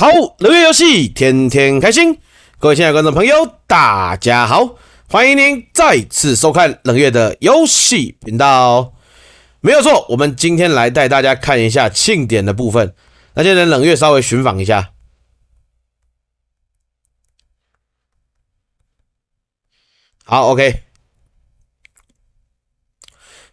好，冷月游戏天天开心，各位亲爱的观众朋友，大家好，欢迎您再次收看冷月的游戏频道。没有错，我们今天来带大家看一下庆典的部分。那现在冷月稍微寻访一下。好，OK，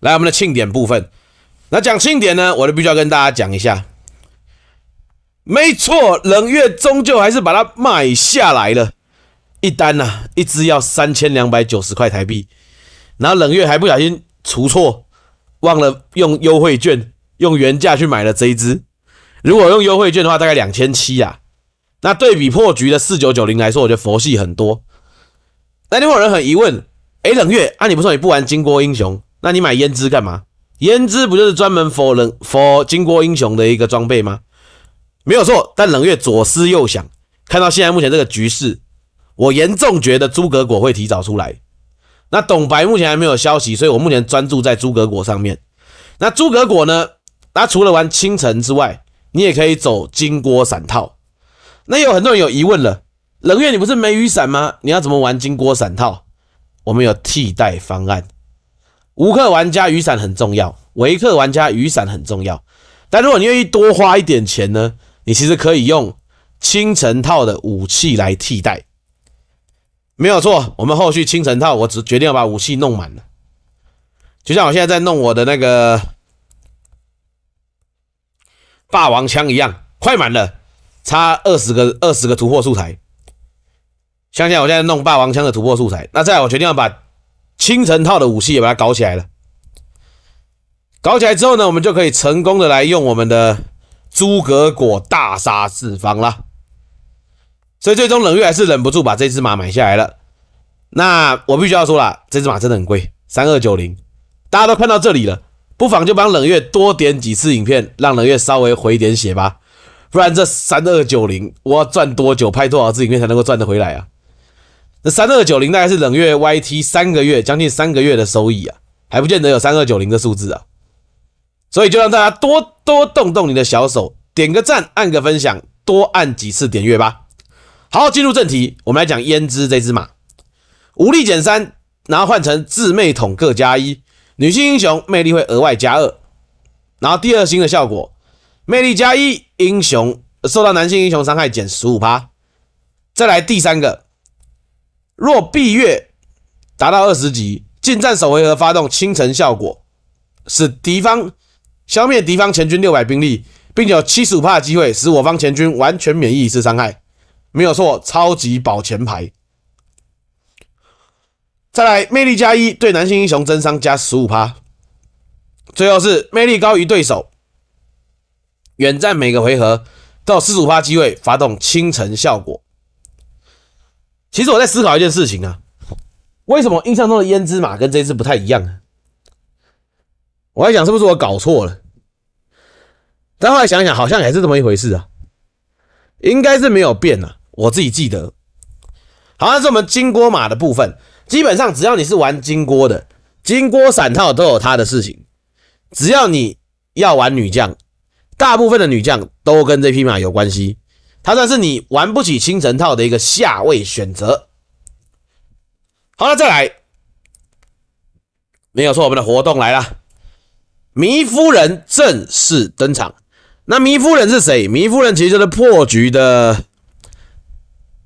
来我们的庆典部分。那讲庆典呢，我就必须要跟大家讲一下。没错，冷月终究还是把它买下来了，一单呐，一只要三千两百九十块台币。然后冷月还不小心出错，忘了用优惠券，用原价去买了这一支。如果用优惠券的话，大概两千七呀。那对比破局的四九九零来说，我觉得佛系很多。那另外有人很疑问：哎，冷月，按理不说你不玩金锅英雄，那你买胭脂干嘛？胭脂不就是专门 for 冷 for 金锅英雄的一个装备吗？没有错，但冷月左思右想，看到现在目前这个局势，我严重觉得诸葛果会提早出来。那董白目前还没有消息，所以我目前专注在诸葛果上面。那诸葛果呢？那除了玩倾城之外，你也可以走金锅散套。那有很多人有疑问了，冷月你不是没雨伞吗？你要怎么玩金锅散套？我们有替代方案。无氪玩家雨伞很重要，维克玩家雨伞很重要。但如果你愿意多花一点钱呢？你其实可以用清晨套的武器来替代，没有错。我们后续清晨套，我只决定要把武器弄满了，就像我现在在弄我的那个霸王枪一样，快满了，差二十个二十个突破素材。像想我现在弄霸王枪的突破素材。那再，我决定要把清晨套的武器也把它搞起来了。搞起来之后呢，我们就可以成功的来用我们的。诸葛果大杀四方了，所以最终冷月还是忍不住把这只马买下来了。那我必须要说了，这只马真的很贵，三二九零。大家都看到这里了，不妨就帮冷月多点几次影片，让冷月稍微回一点血吧。不然这三二九零，我要赚多久拍多少次影片才能够赚得回来啊？这三二九零大概是冷月 YT 三个月，将近三个月的收益啊，还不见得有三二九零的数字啊。所以就让大家多多动动你的小手，点个赞，按个分享，多按几次点阅吧。好，进入正题，我们来讲胭脂这只马，武力减三，然后换成自魅统各加一，女性英雄魅力会额外加二，然后第二星的效果，魅力加一，英雄受到男性英雄伤害减十五%，再来第三个，若碧月达到二十级，近战首回合发动清晨效果，使敌方。消灭敌方前军六百兵力，并且有七十五帕机会使我方前军完全免疫一次伤害，没有错，超级保前排。再来，魅力加一对男性英雄增伤加十五帕。最后是魅力高于对手，远战每个回合有四十五帕机会发动倾城效果。其实我在思考一件事情啊，为什么印象中的胭脂马跟这只不太一样呢？我还想是不是我搞错了，但后来想想好像也是这么一回事啊，应该是没有变啊，我自己记得。好，像是我们金锅马的部分，基本上只要你是玩金锅的，金锅散套都有它的事情。只要你要玩女将，大部分的女将都跟这匹马有关系，它算是你玩不起青城套的一个下位选择。好了，再来，没有错，我们的活动来了。糜夫人正式登场。那糜夫人是谁？糜夫人其实就是破局的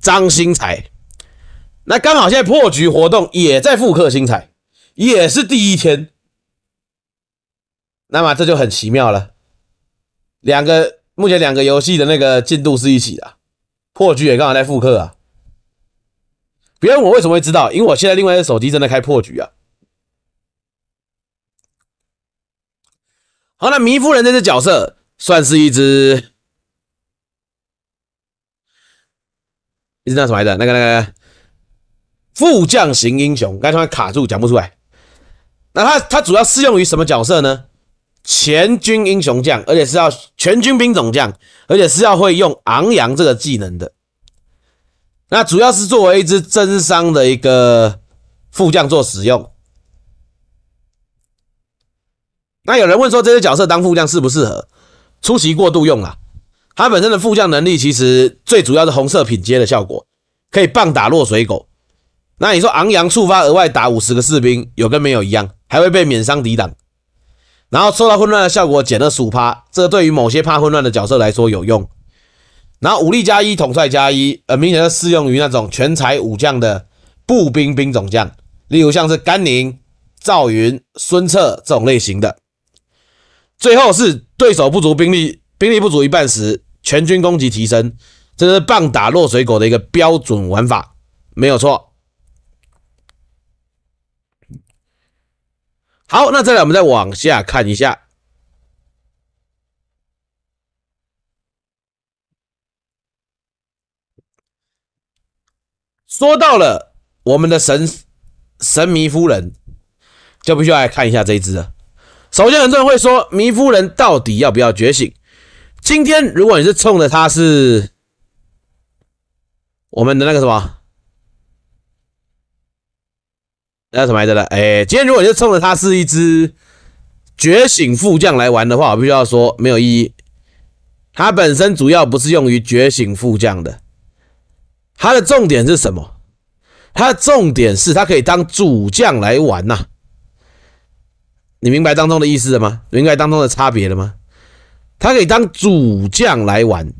张新彩。那刚好现在破局活动也在复刻新彩，也是第一天。那么这就很奇妙了，两个目前两个游戏的那个进度是一起的，破局也刚好在复刻啊。别问我为什么会知道？因为我现在另外一只手机正在开破局啊。好，那糜夫人这只角色算是一只，一只那什么来着？那个那个副将型英雄，刚才卡住讲不出来。那它它主要适用于什么角色呢？全军英雄将，而且是要全军兵种将，而且是要会用昂扬这个技能的。那主要是作为一支真伤的一个副将做使用。那有人问说，这些角色当副将适不适合出席过度用啊？他本身的副将能力其实最主要是红色品阶的效果，可以棒打落水狗。那你说昂扬触发额外打五十个士兵，有跟没有一样？还会被免伤抵挡，然后受到混乱的效果减了十五趴，这对于某些怕混乱的角色来说有用。然后武力加一，统帅加一，呃，明显是适用于那种全才武将的步兵兵种将，例如像是甘宁、赵云、孙策这种类型的。最后是对手不足兵力，兵力不足一半时，全军攻击提升，这是棒打落水狗的一个标准玩法，没有错。好，那再来，我们再往下看一下。说到了我们的神神迷夫人，就必须来看一下这一只。首先，很多人会说：“迷夫人到底要不要觉醒？”今天，如果你是冲着他是我们的那个什么，那什么来着呢？哎，今天如果你是冲着他是一只觉醒副将来玩的话，我必须要说没有意义。他本身主要不是用于觉醒副将的，他的重点是什么？他的重点是他可以当主将来玩呐。你明白当中的意思了吗？明白当中的差别了吗？他可以当主将来玩，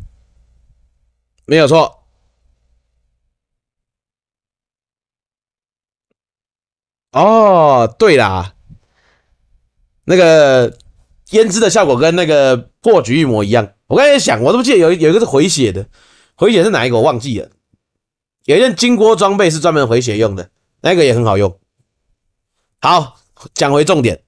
没有错。哦，对啦，那个胭脂的效果跟那个破局一模一样。我刚才想，我都不记得有有一个是回血的，回血是哪一个我忘记了。有一件金锅装备是专门回血用的，那个也很好用。好，讲回重点。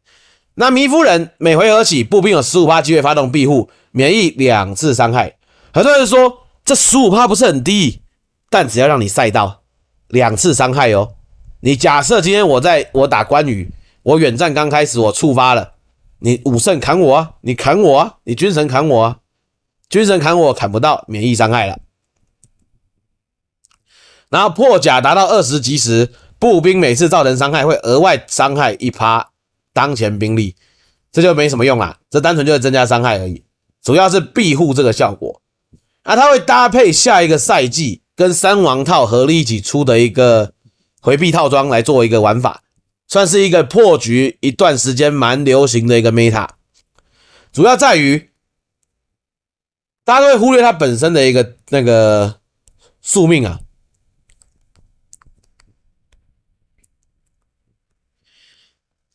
那糜夫人每回合起，步兵有十五趴机会发动庇护，免疫两次伤害。很多人说这十五趴不是很低，但只要让你赛道两次伤害哦。你假设今天我在我打关羽，我远战刚开始我触发了，你武圣砍我，啊，你砍我，啊，你军神砍我，啊，军神砍我砍不到，免疫伤害了。然后破甲达到二十级时，步兵每次造成伤害会额外伤害一趴。当前兵力，这就没什么用了，这单纯就是增加伤害而已，主要是庇护这个效果。啊，它会搭配下一个赛季跟三王套合力一起出的一个回避套装来做一个玩法，算是一个破局一段时间蛮流行的一个 meta。主要在于，大家都会忽略它本身的一个那个宿命啊。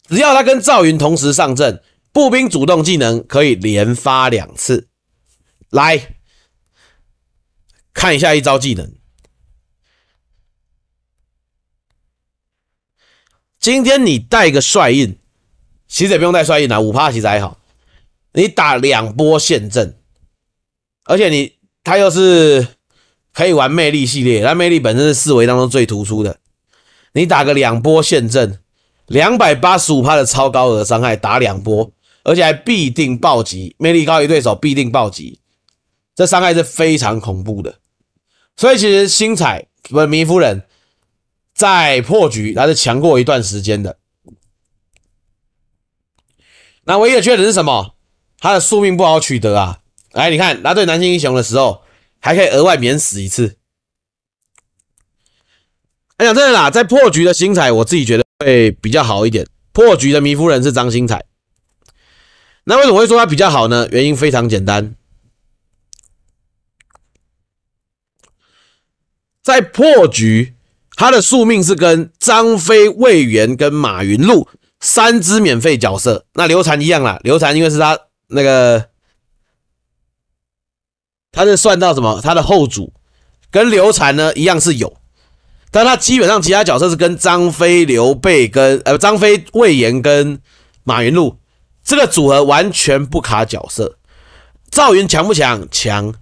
只要他跟赵云同时上阵，步兵主动技能可以连发两次。来看一下一招技能。今天你带个帅印，其实也不用带帅印了，五趴其实还好。你打两波陷阵，而且你他又是可以玩魅力系列，他魅力本身是四维当中最突出的。你打个两波陷阵。两百八十五趴的超高额伤害打两波，而且还必定暴击，魅力高于对手必定暴击，这伤害是非常恐怖的。所以其实星彩不是迷夫人，在破局还是强过一段时间的。那唯一的缺点是什么？他的宿命不好取得啊。来，你看他对男性英雄的时候，还可以额外免死一次。哎，呀，真的啦，在破局的星彩，我自己觉得会比较好一点。破局的迷夫人是张星彩，那为什么会说他比较好呢？原因非常简单，在破局，他的宿命是跟张飞、魏延、跟马云禄三只免费角色，那刘禅一样啦。刘禅因为是他那个，他是算到什么？他的后主跟刘禅呢一样是有。但他基本上其他角色是跟张飞、刘备跟呃张飞、魏延跟马云禄这个组合完全不卡角色。赵云强不强？强。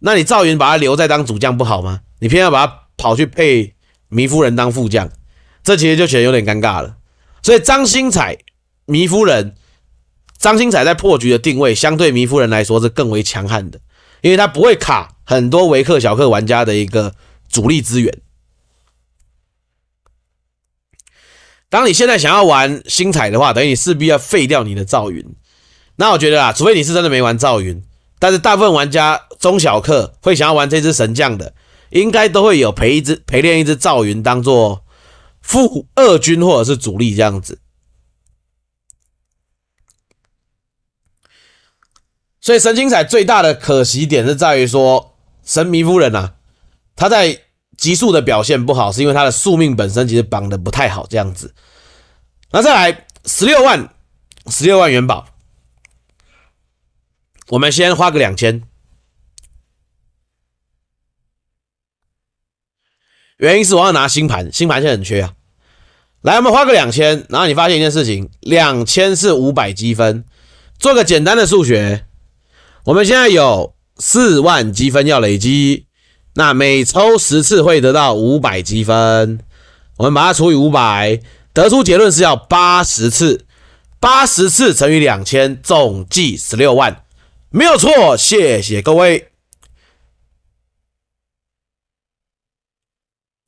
那你赵云把他留在当主将不好吗？你偏要把他跑去配糜夫人当副将，这其实就显得有点尴尬了。所以张星彩、糜夫人，张星彩在破局的定位相对糜夫人来说是更为强悍的，因为他不会卡很多维克小克玩家的一个主力资源。当你现在想要玩星彩的话，等于你势必要废掉你的赵云。那我觉得啊，除非你是真的没玩赵云，但是大部分玩家中小客会想要玩这只神将的，应该都会有陪一只陪练一只赵云，当做副二军或者是主力这样子。所以神精彩最大的可惜点是在于说，神迷夫人呐，他在。极速的表现不好，是因为它的宿命本身其实绑的不太好，这样子。那再来十六万，十六万元宝，我们先花个两千。原因是我要拿新盘，新盘现在很缺啊。来，我们花个两千，然后你发现一件事情，两千是五百积分，做个简单的数学，我们现在有四万积分要累积。那每抽十次会得到五百积分，我们把它除以五百，得出结论是要八十次。八十次乘以两千，总计十六万，没有错。谢谢各位。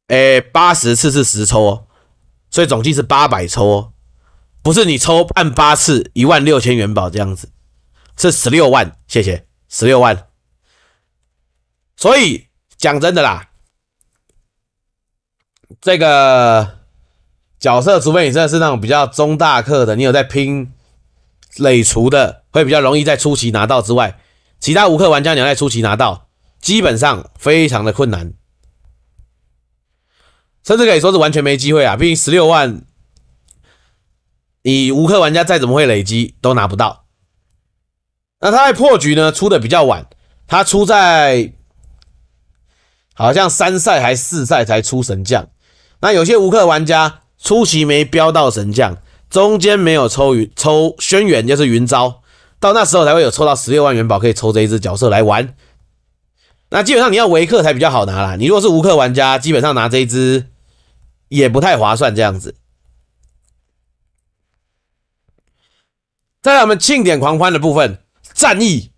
哎，八十次是十抽哦，所以总计是八百抽哦，不是你抽按八次一万六千元宝这样子，是十六万。谢谢，十六万。所以。讲真的啦，这个角色，除非你真的是那种比较中大课的，你有在拼累除的，会比较容易在初期拿到之外，其他无课玩家你要在初期拿到，基本上非常的困难，甚至可以说是完全没机会啊！毕竟十六万，你无课玩家再怎么会累积都拿不到。那他在破局呢，出的比较晚，他出在。好像三赛还四赛才出神将，那有些无氪玩家初期没标到神将，中间没有抽云抽轩辕就是云招，到那时候才会有抽到十六万元宝可以抽这一只角色来玩。那基本上你要维克才比较好拿啦，你如果是无氪玩家，基本上拿这一只也不太划算这样子。再来我们庆典狂欢的部分，战役。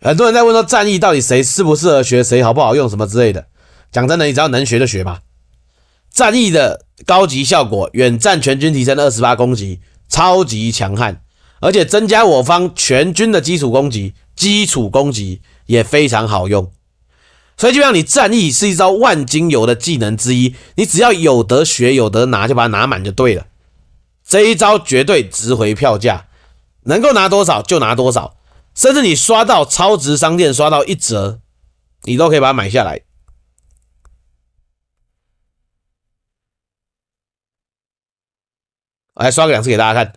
很多人在问说，战役到底谁适不适合学，谁好不好用，什么之类的。讲真的，你只要能学就学吧。战役的高级效果，远战全军提升二十八攻击，超级强悍，而且增加我方全军的基础攻击，基础攻击也非常好用。所以，就像你战役是一招万金油的技能之一，你只要有得学、有得拿，就把它拿满就对了。这一招绝对值回票价，能够拿多少就拿多少。甚至你刷到超值商店刷到一折，你都可以把它买下来。来刷个两次给大家看，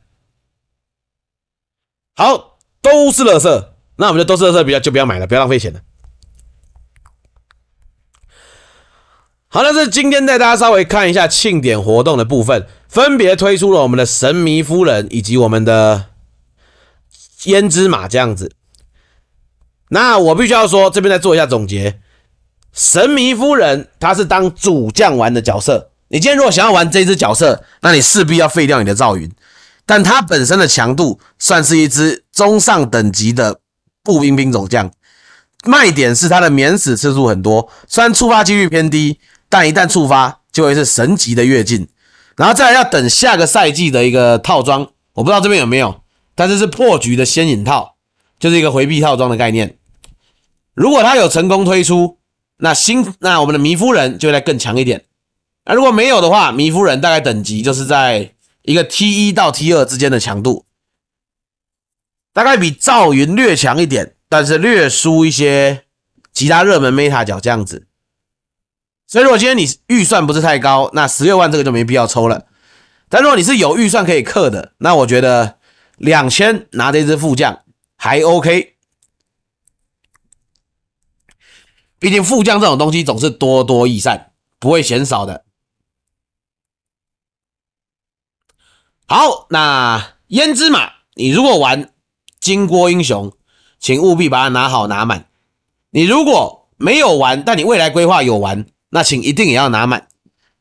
好，都是乐色，那我们就都是乐色，不要就不要买了，不要浪费钱了。好，那是今天带大家稍微看一下庆典活动的部分，分别推出了我们的神秘夫人以及我们的。胭脂马这样子，那我必须要说，这边再做一下总结。神秘夫人她是当主将玩的角色，你今天如果想要玩这只角色，那你势必要废掉你的赵云。但它本身的强度算是一支中上等级的步兵兵种将，卖点是它的免死次数很多，虽然触发几率偏低，但一旦触发就会是神级的跃进。然后再来要等下个赛季的一个套装，我不知道这边有没有。但这是破局的先引套，就是一个回避套装的概念。如果他有成功推出，那新那我们的迷夫人就会再更强一点。那如果没有的话，迷夫人大概等级就是在一个 T 一到 T 二之间的强度，大概比赵云略强一点，但是略输一些其他热门 meta 角这样子。所以如果今天你预算不是太高，那十六万这个就没必要抽了。但如果你是有预算可以氪的，那我觉得。两千拿这只支副将还 OK，毕竟副将这种东西总是多多益善，不会嫌少的。好，那胭脂马，你如果玩金锅英雄，请务必把它拿好拿满。你如果没有玩，但你未来规划有玩，那请一定也要拿满。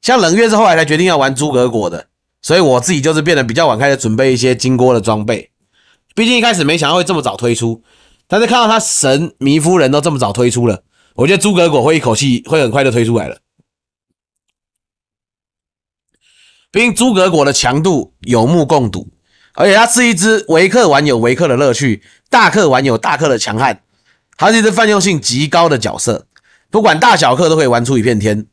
像冷月是后来才决定要玩诸葛果的。所以我自己就是变得比较晚开始准备一些金锅的装备，毕竟一开始没想到会这么早推出。但是看到他神迷夫人都这么早推出了，我觉得诸葛果会一口气会很快的推出来了。毕竟诸葛果的强度有目共睹，而且它是一只维克玩有维克的乐趣，大克玩有大克的强悍，它是一只泛用性极高的角色，不管大小克都可以玩出一片天。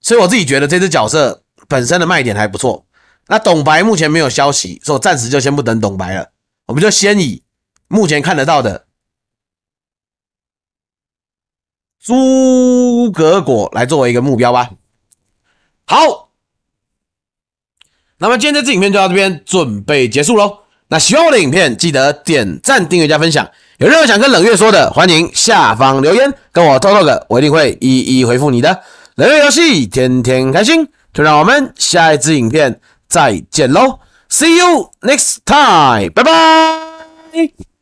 所以我自己觉得这只角色本身的卖点还不错。那董白目前没有消息，所以暂时就先不等董白了。我们就先以目前看得到的诸葛果来作为一个目标吧。好，那么今天这支影片就到这边准备结束喽。那喜欢我的影片，记得点赞、订阅加分享。有任何想跟冷月说的，欢迎下方留言跟我透 a 的，我一定会一一回复你的。冷月游戏天天开心，就让我们下一支影片。再见喽，See you next time，拜拜。